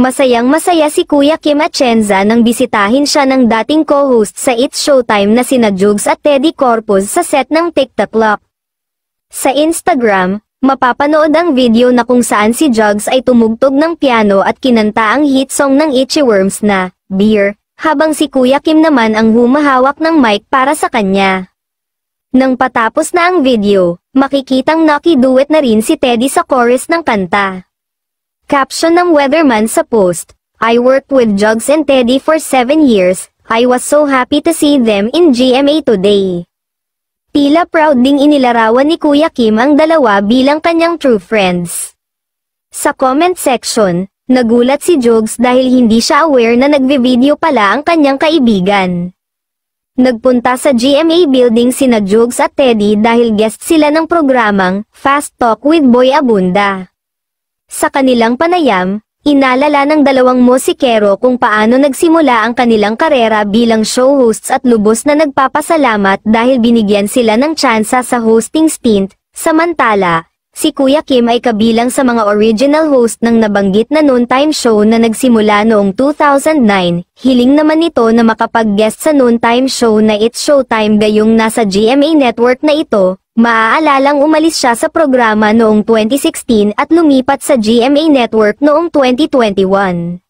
Masayang masaya si Kuya Kim Atienza nang bisitahin siya ng dating co-host sa It's Showtime na sina Jugs at Teddy Corpus sa set ng TikTok Sa Instagram, mapapanood ang video na kung saan si Jugs ay tumugtog ng piano at kinanta ang hit song ng Itchy Worms na, Beer, habang si Kuya Kim naman ang humahawak ng mic para sa kanya. Nang patapos na ang video, makikitang nakiduet na rin si Teddy sa chorus ng kanta. Caption ng weatherman sa post, I worked with Jugs and Teddy for 7 years, I was so happy to see them in GMA today. Tila proud ding inilarawan ni Kuya Kim ang dalawa bilang kanyang true friends. Sa comment section, nagulat si Jogs dahil hindi siya aware na nagbe-video pala ang kanyang kaibigan. Nagpunta sa GMA building sina Jogs at Teddy dahil guest sila ng programang Fast Talk with Boy Abunda. Sa kanilang panayam, inalala ng dalawang musikero kung paano nagsimula ang kanilang karera bilang show hosts at lubos na nagpapasalamat dahil binigyan sila ng tsansa sa hosting stint, samantala, Si Kuya Kim ay kabilang sa mga original host ng nabanggit na noontime show na nagsimula noong 2009. Hiling naman nito na makapag-guest sa noontime show na It's Showtime gayong nasa GMA network na ito. Maaalalang umalis siya sa programa noong 2016 at lumipat sa GMA Network noong 2021.